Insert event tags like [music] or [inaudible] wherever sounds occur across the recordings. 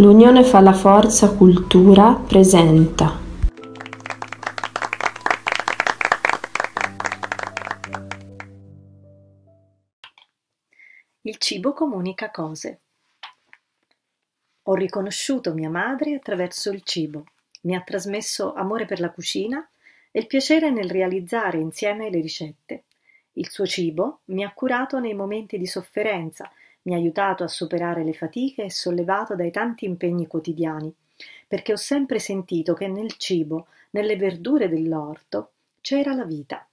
L'unione fa la forza Cultura presenta. Il cibo comunica cose. Ho riconosciuto mia madre attraverso il cibo. Mi ha trasmesso amore per la cucina e il piacere nel realizzare insieme le ricette. Il suo cibo mi ha curato nei momenti di sofferenza mi ha aiutato a superare le fatiche e sollevato dai tanti impegni quotidiani, perché ho sempre sentito che nel cibo, nelle verdure dell'orto, c'era la vita.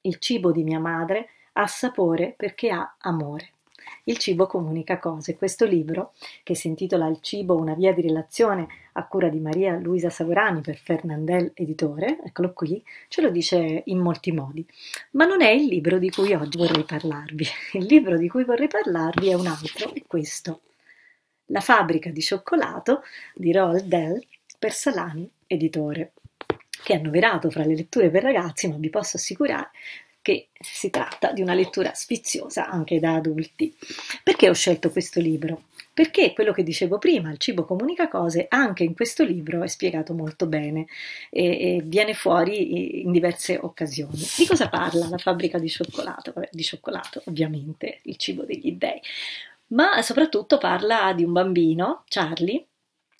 Il cibo di mia madre ha sapore perché ha amore. Il cibo comunica cose. Questo libro, che si intitola Il cibo, una via di relazione a cura di Maria Luisa Savorani per Fernandel Editore, eccolo qui, ce lo dice in molti modi. Ma non è il libro di cui oggi vorrei parlarvi. [laughs] Il libro di cui vorrei parlarvi è un altro, è questo. La fabbrica di cioccolato di Roald Dell per Salani Editore che è annoverato fra le letture per ragazzi, ma vi posso assicurare che si tratta di una lettura sfiziosa anche da adulti. Perché ho scelto questo libro? Perché quello che dicevo prima, il cibo comunica cose, anche in questo libro è spiegato molto bene e, e viene fuori in diverse occasioni. Di cosa parla la fabbrica di cioccolato? Vabbè, di cioccolato, ovviamente, il cibo degli dèi. ma soprattutto parla di un bambino, Charlie,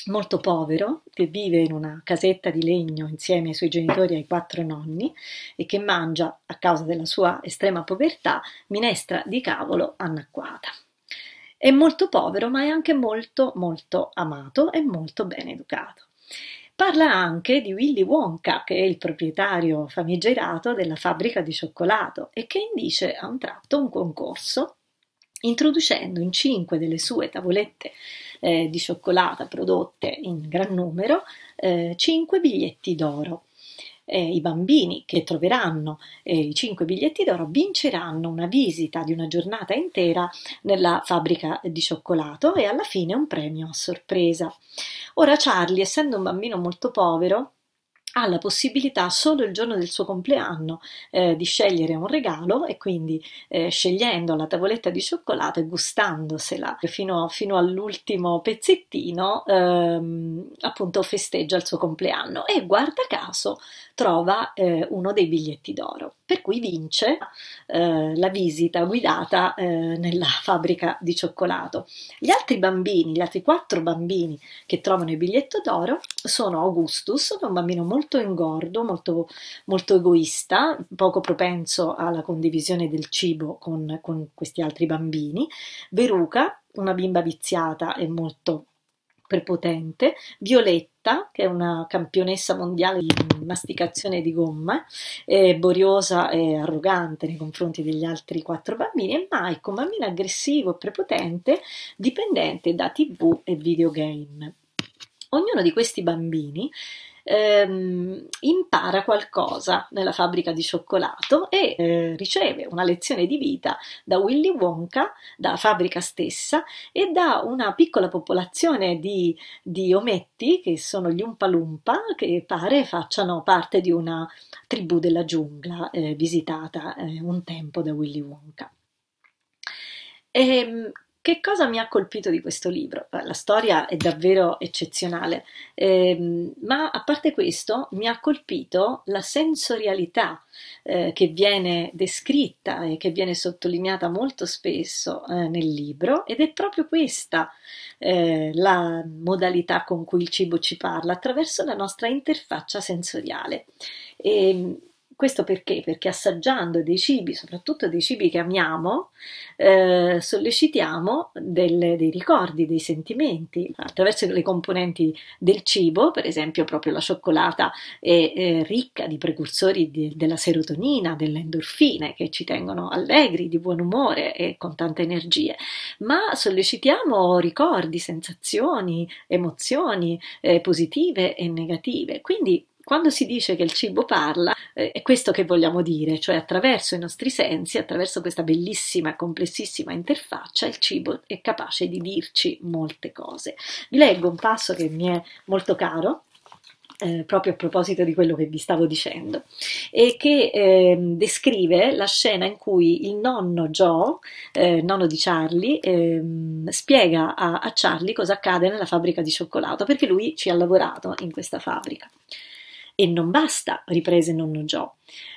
molto povero che vive in una casetta di legno insieme ai suoi genitori e ai quattro nonni e che mangia, a causa della sua estrema povertà, minestra di cavolo anacquata. È molto povero ma è anche molto molto amato e molto ben educato. Parla anche di Willy Wonka, che è il proprietario famigerato della fabbrica di cioccolato e che indice a un tratto un concorso introducendo in cinque delle sue tavolette eh, di cioccolata prodotte in gran numero, 5 eh, biglietti d'oro. Eh, i bambini che troveranno eh, i 5 biglietti d'oro vinceranno una visita di una giornata intera nella fabbrica di cioccolato e alla fine un premio a sorpresa. Ora Charlie, essendo un bambino molto povero, ha la possibilità solo il giorno del suo compleanno eh, di scegliere un regalo e quindi eh, scegliendo la tavoletta di cioccolato e gustandosela fino, fino all'ultimo pezzettino ehm, appunto festeggia il suo compleanno e guarda caso trova eh, uno dei biglietti d'oro per cui vince eh, la visita guidata eh, nella fabbrica di cioccolato. Gli altri bambini, gli altri quattro bambini che trovano il biglietto d'oro sono Augustus, che è un bambino molto ingordo, molto, molto egoista, poco propenso alla condivisione del cibo con, con questi altri bambini, Veruca, una bimba viziata e molto prepotente, Violetta, che è una campionessa mondiale di masticazione di gomma, eh, boriosa e arrogante nei confronti degli altri quattro bambini, e Mike, un bambino aggressivo e prepotente, dipendente da tv e videogame. Ognuno di questi bambini ehm, impara qualcosa nella fabbrica di cioccolato e eh, riceve una lezione di vita da Willy Wonka, dalla fabbrica stessa e da una piccola popolazione di, di ometti che sono gli Umpalumpa che pare facciano parte di una tribù della giungla eh, visitata eh, un tempo da Willy Wonka. E, ehm, che cosa mi ha colpito di questo libro? La storia è davvero eccezionale, ehm, ma a parte questo mi ha colpito la sensorialità eh, che viene descritta e che viene sottolineata molto spesso eh, nel libro ed è proprio questa eh, la modalità con cui il cibo ci parla attraverso la nostra interfaccia sensoriale. E, ehm, questo perché? Perché assaggiando dei cibi, soprattutto dei cibi che amiamo, eh, sollecitiamo delle, dei ricordi, dei sentimenti attraverso le componenti del cibo, per esempio proprio la cioccolata è, è eh, ricca di precursori di, della serotonina, delle endorfine che ci tengono allegri, di buon umore e con tante energie, ma sollecitiamo ricordi, sensazioni, emozioni eh, positive e negative. Quindi quando si dice che il cibo parla, eh, è questo che vogliamo dire, cioè attraverso i nostri sensi, attraverso questa bellissima, complessissima interfaccia, il cibo è capace di dirci molte cose. Vi leggo un passo che mi è molto caro, eh, proprio a proposito di quello che vi stavo dicendo, e che eh, descrive la scena in cui il nonno Joe, eh, nonno di Charlie, ehm, spiega a, a Charlie cosa accade nella fabbrica di cioccolato, perché lui ci ha lavorato in questa fabbrica. E non basta, riprese nonno Joe,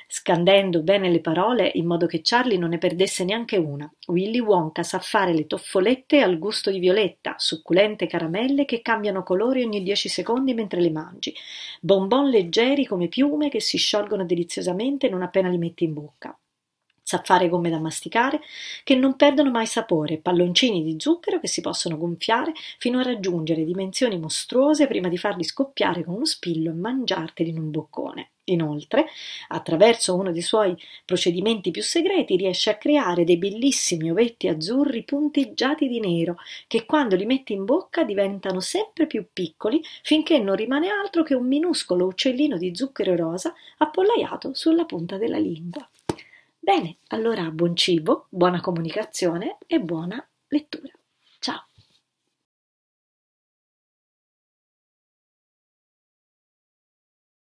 scandendo bene le parole in modo che Charlie non ne perdesse neanche una. Willy Wonka sa fare le toffolette al gusto di Violetta, succulente caramelle che cambiano colore ogni dieci secondi mentre le mangi, bonbon leggeri come piume che si sciolgono deliziosamente non appena li metti in bocca sa fare gomme da masticare che non perdono mai sapore, palloncini di zucchero che si possono gonfiare fino a raggiungere dimensioni mostruose prima di farli scoppiare con uno spillo e mangiarteli in un boccone. Inoltre, attraverso uno dei suoi procedimenti più segreti, riesce a creare dei bellissimi ovetti azzurri punteggiati di nero, che quando li metti in bocca diventano sempre più piccoli finché non rimane altro che un minuscolo uccellino di zucchero rosa appollaiato sulla punta della lingua. Bene, allora buon cibo, buona comunicazione e buona lettura.